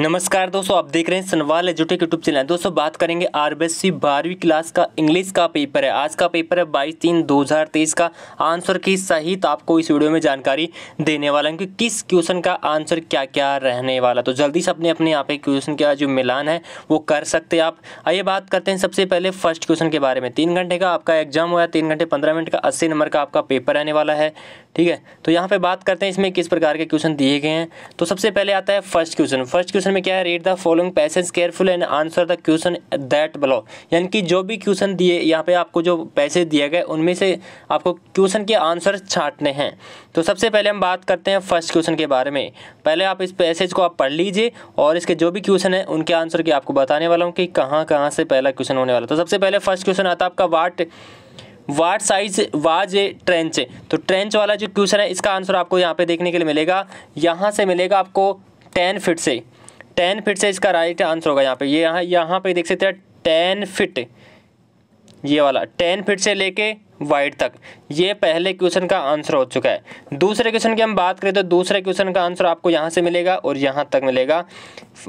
नमस्कार दोस्तों आप देख रहे हैं सनवाल एजुटेक यूट्यूब चैनल दोस्तों बात करेंगे आरबीएससी बारहवीं क्लास का इंग्लिश का पेपर है आज का पेपर है बाईस तीन दो हजार तेईस का आंसर की सहित आपको इस वीडियो में जानकारी देने वाला हूँ कि किस क्वेश्चन का आंसर क्या क्या रहने वाला तो जल्दी से अपने अपने यहाँ पे क्वेश्चन का जो मिलान है वो कर सकते आप आइए बात करते हैं सबसे पहले फर्स्ट क्वेश्चन के बारे में तीन घंटे का आपका एग्जाम हुआ है तीन घंटे पंद्रह मिनट का अस्सी नंबर का आपका पेपर रहने वाला है ठीक है तो यहाँ पर बात करते हैं इसमें किस प्रकार के क्वेश्चन दिए गए हैं तो सबसे पहले आता है फर्स्ट क्वेश्चन फर्स्ट क्वेश्चन में क्या है read the following passage careful and answer the question that below यानी कि जो भी क्वेश्चन दिए यहाँ पे आपको जो पैसेज दिए गए उनमें से आपको क्वेश्चन के आंसर छाटने हैं तो सबसे पहले हम बात करते हैं फर्स्ट क्वेश्चन के बारे में पहले आप इस पैसेज को आप पढ़ लीजिए और इसके जो भी क्वेश्चन है उनके आंसर के आपको बताने वाला हूँ कि कहाँ कहाँ से पहला क्वेश्चन होने वाला तो सबसे पहले फर्स्ट क्वेश्चन आता आपका what what size was a trench तो ट्रेंच वाला जो क्वेश्चन है इसका आंसर आपको यहाँ पे देखने के लिए मिलेगा यहाँ से मिलेगा आपको टेन फिट से टेन फिट से इसका राइट आंसर होगा यहाँ पे ये यहाँ यहाँ पे देख सकते हैं टेन फिट ये वाला टेन फिट से लेके वाइड तक ये पहले क्वेश्चन का आंसर हो चुका है दूसरे क्वेश्चन की हम बात करें तो दूसरे क्वेश्चन का आंसर आपको यहाँ से मिलेगा और यहाँ तक मिलेगा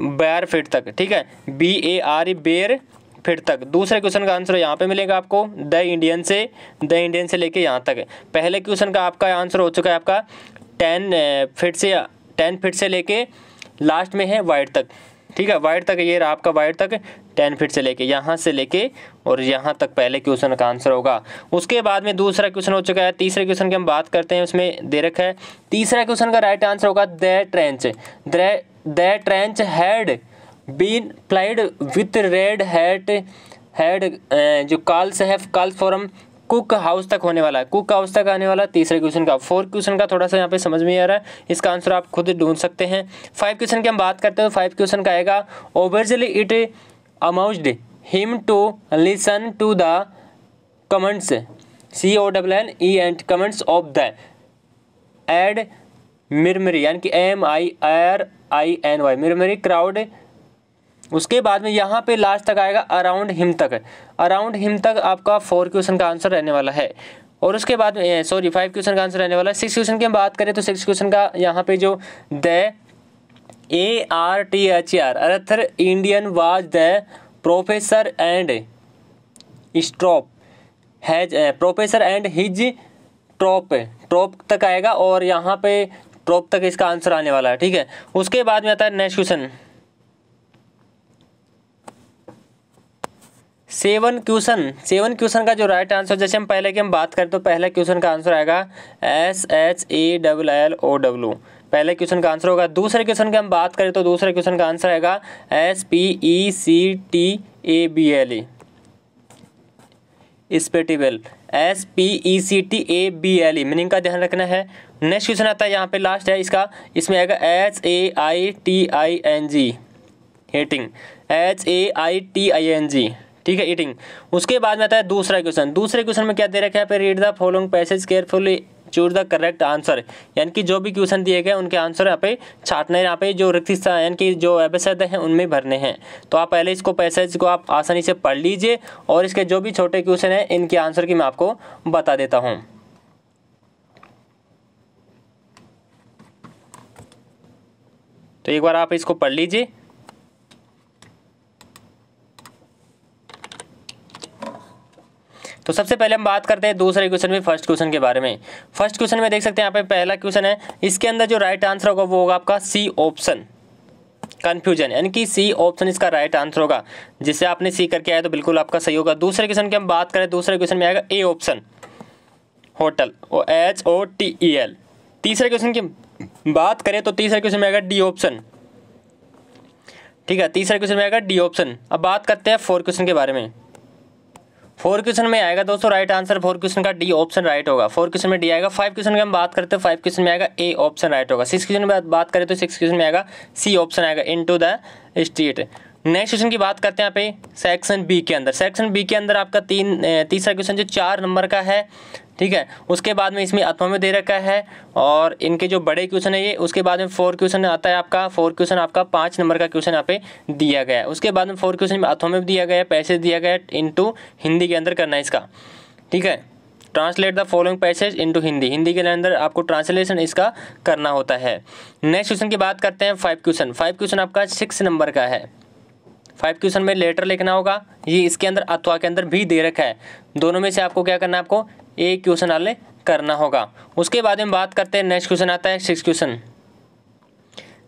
बैर फिट तक ठीक है बी ए आर ई बेर फिट तक दूसरे क्वेश्चन का आंसर यहाँ पे मिलेगा आपको द इंडियन से द इंडियन से लेके यहाँ तक पहले क्वेश्चन का आपका आंसर हो चुका है आपका टेन फिट eh, से टेन फिट से लेके लास्ट में है वाइड तक ठीक है वाइड तक ये रहा आपका वाइड तक टेन फिट से लेके यहाँ से लेके और यहाँ तक पहले क्वेश्चन का आंसर होगा उसके बाद में दूसरा क्वेश्चन हो चुका है तीसरे क्वेश्चन की हम बात करते हैं उसमें दे रखा है तीसरा क्वेश्चन का राइट आंसर होगा the trench the trench had been plied with red hat had जो काल्स है काल फॉरम कुक हाउस तक होने वाला है कुक हाउस तक आने वाला है तीसरे क्वेश्चन का फोर्थ क्वेश्चन का थोड़ा सा यहाँ पे समझ में आ रहा है इसका आंसर आप खुद ढूंढ सकते हैं फाइव क्वेश्चन की हम बात करते हैं तो फाइव क्वेश्चन का आएगा overjoyed it amused him to listen to the comments C O double N E and comments of the एड मिरमरी यानी कि M I R I N Y मिरमरी क्राउड उसके बाद में यहाँ पे लास्ट तक आएगा अराउंड हिम तक अराउंड हिम तक आपका फोर क्वेश्चन का आंसर रहने वाला है और उसके बाद में सॉरी फाइव क्वेश्चन का आंसर रहने वाला है सिक्स क्वेश्चन की हम बात करें तो सिक्स क्वेश्चन का यहाँ पे जो the A R T H R Arthur Indian was the professor and strop has professor and his troupe troupe तक आएगा और यहाँ पे ट्रॉप तक इसका आंसर आने वाला है ठीक है उसके बाद में आता है next question seven question seven question का जो राइट आंसर जैसे हम पहले की हम बात करें तो पहला क्वेश्चन का आंसर आएगा S H A double L O W पहले क्वेश्चन का आंसर होगा दूसरे क्वेश्चन की हम बात करें तो दूसरे क्वेश्चन का आंसर आएगा S P E C T A B L E spectable S P E C T A B L E meaning का ध्यान रखना है नेक्स्ट क्वेश्चन आता है यहाँ पे लास्ट है इसका इसमें आएगा H A I T I N G hating H A I T I N G ठीक है ईटिंग उसके बाद में आता है दूसरा क्वेश्चन दूसरे क्वेश्चन में क्या दे रखा है फिर read the following passage carefully choose the correct answer यानी कि जो भी क्वेश्चन दिए गए उनके आंसर यहाँ पे छाटने यहाँ पे जो रिक्त यानी कि जो एपिसोड हैं उनमें भरने हैं तो आप पहले इसको पैसेज को आप आसानी से पढ़ लीजिए और इसके जो भी छोटे क्वेश्चन हैं इनके आंसर की मैं आपको बता देता हूँ तो एक बार आप इसको पढ़ लीजिए तो सबसे पहले हम बात करते हैं दूसरे क्वेश्चन में फर्स्ट क्वेश्चन के बारे में फर्स्ट क्वेश्चन में देख सकते हैं यहाँ पे पहला क्वेश्चन है इसके अंदर जो राइट आंसर होगा वो होगा आपका सी ऑप्शन कन्फ्यूजन यानी कि सी ऑप्शन इसका राइट आंसर होगा जिसे आपने सी करके आया तो बिल्कुल आपका सही होगा दूसरे क्वेश्चन की हम बात करें दूसरे क्वेश्चन में आएगा A option hotel O H O T E L तीसरे क्वेश्चन की बात करें तो तीसरे क्वेश्चन में आएगा डी ऑप्शन ठीक है तीसरे क्वेश्चन में आएगा डी ऑप्शन अब बात करते हैं फोर्थ क्वेश्चन के बारे में फोर क्वेश्चन में आएगा दोस्तों राइट आंसर फोर क्वेश्चन का डी ऑप्शन राइट होगा फोर क्वेश्चन में डी आएगा फाइव क्वेश्चन की हम बात करते हैं फाइव क्वेश्चन में आएगा ए ऑप्शन राइट होगा सिक्स क्वेश्चन में बात करें तो सिक्स क्वेश्चन में आएगा सी ऑप्शन आएगा into the street next question की बात करते हैं यहाँ पे सेक्शन बी के अंदर सेक्शन बी के अंदर आपका तीन तीसरा क्वेश्चन जो चार नंबर का है ठीक है उसके बाद में इसमें अथवा में दे रखा है और इनके जो बड़े क्वेश्चन है ये उसके बाद में फोर क्वेश्चन आता है आपका फोर क्वेश्चन आपका पाँच नंबर का क्वेश्चन यहाँ पे दिया गया है उसके बाद में फोर क्वेश्चन में अथवा में दिया गया है पैसेज दिया गया है टू हिंदी के अंदर करना है इसका ठीक है translate the following passage into Hindi Hindi के अंदर आपको ट्रांसलेशन इसका करना होता है नेक्स्ट क्वेश्चन की बात करते हैं फाइव क्वेश्चन फाइव क्वेश्चन आपका सिक्स नंबर का है फाइव क्वेश्चन में लेटर लिखना होगा ये इसके अंदर अथवा के अंदर भी दे रखा है दोनों में से आपको क्या करना है आपको एक क्वेश्चन हमें करना होगा उसके बाद में बात करते हैं नेक्स्ट क्वेश्चन आता है सिक्स क्वेश्चन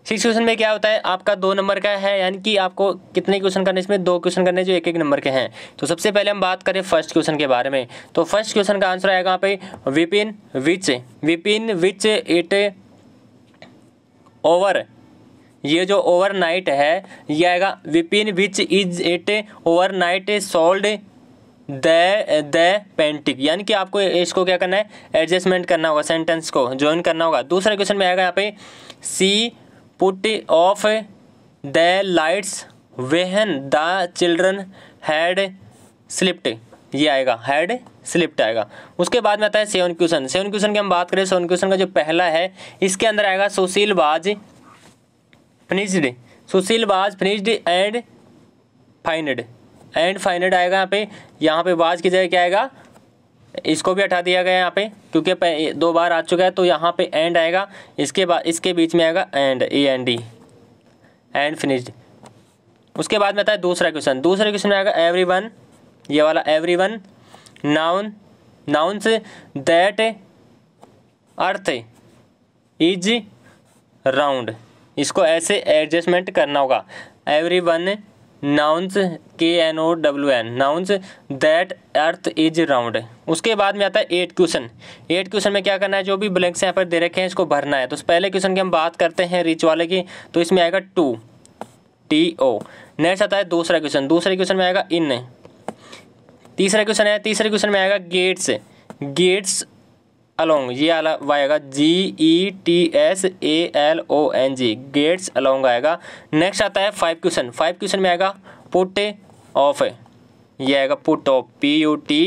सिक्स क्वेश्चन में क्या होता है आपका दो नंबर का है यानी कि आपको कितने क्वेश्चन करने इसमें दो क्वेश्चन करने जो एक एक नंबर के हैं तो सबसे पहले हम बात करें फर्स्ट क्वेश्चन के बारे में तो फर्स्ट क्वेश्चन का आंसर आएगा पे Vipin which Vipin which it over ये जो ओवरनाइट है ये आएगा Vipin which is it night sold the the painting यानी कि आपको इसको क्या करना है एडजस्टमेंट करना होगा सेंटेंस को ज्वाइन करना होगा दूसरा क्वेश्चन में आएगा यहाँ पे C put off the lights when the children had slept ये आएगा हैड स्लिप्ट आएगा उसके बाद में आता है सेवन क्वेश्चन सेवन क्वेश्चन की हम बात करें सेवन क्वेश्चन का जो पहला है इसके अंदर आएगा सुशील बाज फिनिश्ड सुशील बाज finished and fined and finite आएगा यहाँ पे यहाँ पे वाज की जगह क्या आएगा इसको भी हटा दिया गया यहाँ पे क्योंकि दो बार आ चुका है तो यहाँ पे एंड आएगा इसके बाद इसके बीच में आएगा and E N D and finished उसके बाद में आता है दूसरा क्वेश्चन दूसरे क्वेश्चन में आएगा एवरी वन ये वाला every one noun nouns that earth is round इसको ऐसे एडजस्टमेंट करना होगा एवरी वन नाउन्स के N O W N nouns that earth is round उसके बाद में आता है एट क्वेश्चन एट क्वेश्चन में क्या करना है जो भी ब्लैंक्स यहाँ पर दे रखे हैं इसको भरना है तो पहले क्वेश्चन की हम बात करते हैं रिच वाले की तो इसमें आएगा टू टी ओ नेक्स्ट आता है दूसरा क्वेश्चन दूसरे क्वेश्चन में आएगा इन तीसरा क्वेश्चन है तीसरे क्वेश्चन में आएगा गेट्स गेट्स अलोंग ये आला आएगा G E T S A L O N G gets along आएगा नेक्स्ट आता है फाइव क्वेश्चन फाइव क्वेश्चन में आएगा पुट ऑफ ये आएगा put off P U T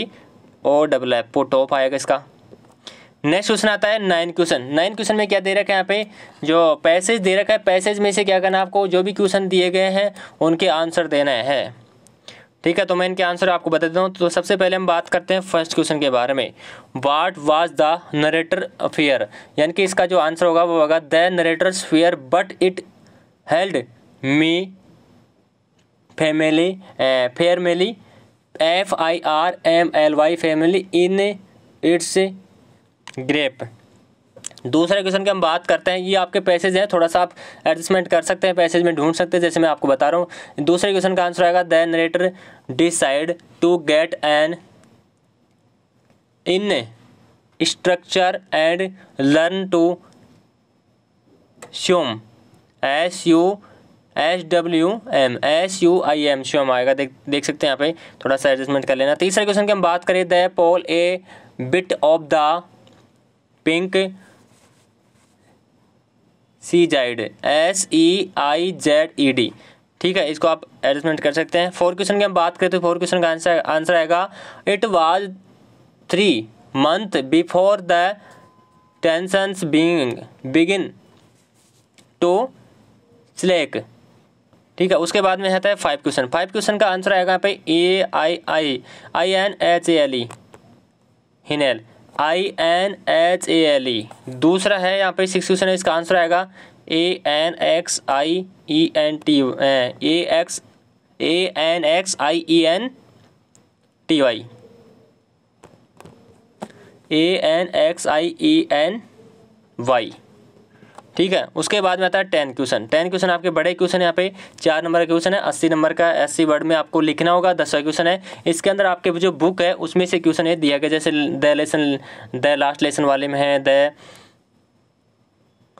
O double F put off आएगा इसका नेक्स्ट क्वेश्चन आता है नाइन क्वेश्चन नाइन क्वेश्चन में क्या दे रखा है यहाँ पे जो पैसेज दे रखा है पैसेज में से क्या करना है आपको जो भी क्वेश्चन दिए गए हैं उनके आंसर देना है ठीक है तो मैं इनके आंसर आपको बता देता हूँ तो सबसे पहले हम बात करते हैं फर्स्ट क्वेश्चन के बारे में what was the narrator fair यानी कि इसका जो आंसर होगा वो होगा the narrator's fair but it held me family firmly F I R M L Y family in its grip दूसरे क्वेश्चन की हम बात करते हैं ये आपके पैसेज हैं थोड़ा सा आप एडजस्टमेंट कर सकते हैं पैसेज में ढूंढ सकते हैं जैसे मैं आपको बता रहा हूँ दूसरे क्वेश्चन का आंसर आएगा the narrator decide to get an instructor and learn to swim S U S W M S U I M swim आएगा देख देख सकते हैं यहाँ पे थोड़ा सा एडजस्टमेंट कर लेना तीसरे क्वेश्चन की हम बात करें the pole a bit of the pink sea seized S E I Z E D ठीक है इसको आप एडजस्टमेंट कर सकते हैं फोर क्वेश्चन की हम बात करें तो फोर क्वेश्चन का आंसर आंसर आएगा it was three month before the tensions being begin to slack ठीक है उसके बाद में रहता है फाइव क्वेश्चन फाइव क्वेश्चन का आंसर आएगा यहाँ पे A I I I N H A L E inhale I N H A L E दूसरा है यहाँ पे सिक्स क्वेश्चन है इसका आंसर आएगा e, A N X I E N T A X A N X I E N T Y A N X I E N Y ठीक है उसके बाद में आता है टेन क्वेश्चन टेन क्वेश्चन आपके बड़े क्वेश्चन यहाँ पे चार नंबर का क्वेश्चन है अस्सी नंबर का अस्सी वर्ड में आपको लिखना होगा दसवा क्वेश्चन है इसके अंदर आपके जो बुक है उसमें से क्वेश्चन ये दिया गया जैसे the lesson the last lesson वाले में है द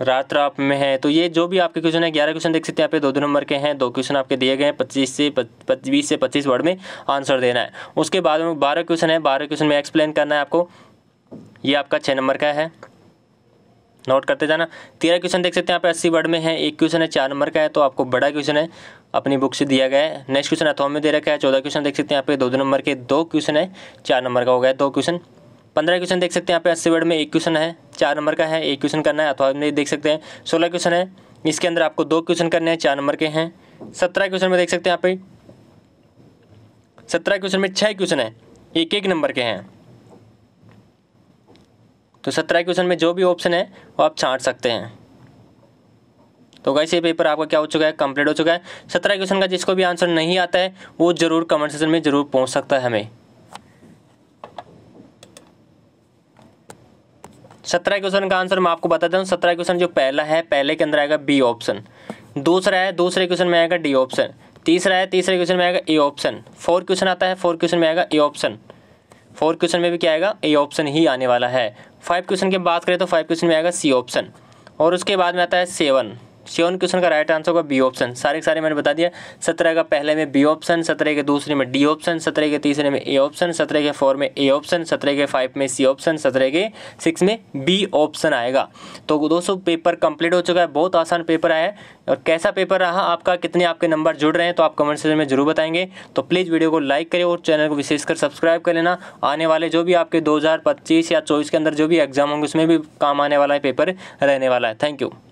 रात रात में है तो ये जो भी आपके क्वेश्चन है ग्यारह क्वेश्चन देख सकते हैं यहाँ पे दो दो नंबर के हैं दो क्वेश्चन आपके दिए गए हैं पच्चीस से बीस से पच्चीस वर्ड में आंसर देना है उसके बाद में बारह क्वेश्चन है बारह क्वेश्चन में एक्सप्लेन करना है आपको ये आपका छः नंबर का है नोट करते जाना तेरह क्वेश्चन देख सकते हैं यहाँ पे अस्सी वर्ड में है एक क्वेश्चन है चार नंबर का है तो आपको बड़ा क्वेश्चन है अपनी बुक से दिया गया है नेक्स्ट क्वेश्चन अथवा में दे रखा है चौदह क्वेश्चन देख सकते हैं यहाँ पे दो दो नंबर के दो क्वेश्चन है चार नंबर का हो गया दो क्वेश्चन पंद्रह क्वेश्चन देख सकते हैं यहाँ पे अस्सी वर्ड में एक क्वेश्चन है चार नंबर का है एक क्वेश्चन करना है अथवा में देख सकते हैं सोलह क्वेश्चन है इसके अंदर आपको दो क्वेश्चन करने हैं चार नंबर के हैं सत्रह क्वेश्चन में देख सकते हैं यहाँ पे सत्रह क्वेश्चन में छः क्वेश्चन है एक एक नंबर के हैं तो सत्रह क्वेश्चन में जो भी ऑप्शन है वो आप छाँट सकते हैं तो गाइस ये पेपर आपका क्या हो चुका है कंप्लीट हो चुका है सत्रह क्वेश्चन का जिसको भी आंसर नहीं आता है वो जरूर कमेंट सेक्शन में जरूर पहुंच सकता है हमें सत्रह क्वेश्चन का आंसर मैं आपको बताता दूं सत्रह क्वेश्चन जो पहला है पहले के अंदर आएगा बी ऑप्शन दूसरा है दूसरे क्वेश्चन में आएगा डी ऑप्शन तीसरा है तीसरे क्वेश्चन में आएगा ए ऑप्शन फोर्थ क्वेश्चन आता है फोर्थ क्वेश्चन में आएगा ए ऑप्शन फोर क्वेश्चन में भी क्या आएगा ए ऑप्शन ही आने वाला है फाइव क्वेश्चन की बात करें तो फाइव क्वेश्चन में आएगा सी ऑप्शन और उसके बाद में आता है सेवन सेवन क्वेश्चन का राइट आंसर होगा बी ऑप्शन सारे के सारे मैंने बता दिया सत्रह का पहले में बी ऑप्शन सत्रह के दूसरे में डी ऑप्शन सत्रह के तीसरे में ए ऑप्शन सत्रह के फोर में ए ऑप्शन सत्रह के फाइव में सी ऑप्शन सत्रह के सिक्स में बी ऑप्शन आएगा तो दोस्तों पेपर कंप्लीट हो चुका है बहुत आसान पेपर आया है और कैसा पेपर रहा आपका कितने आपके नंबर जुड़ रहे हैं तो आप कमेंट सेक्शन में जरूर बताएंगे तो प्लीज़ वीडियो को लाइक करें और चैनल को विशेषकर सब्सक्राइब कर लेना आने वाले जो भी आपके 2025 या 24 के अंदर जो भी एग्जाम होंगे उसमें भी काम आने वाला है पेपर रहने वाला है थैंक यू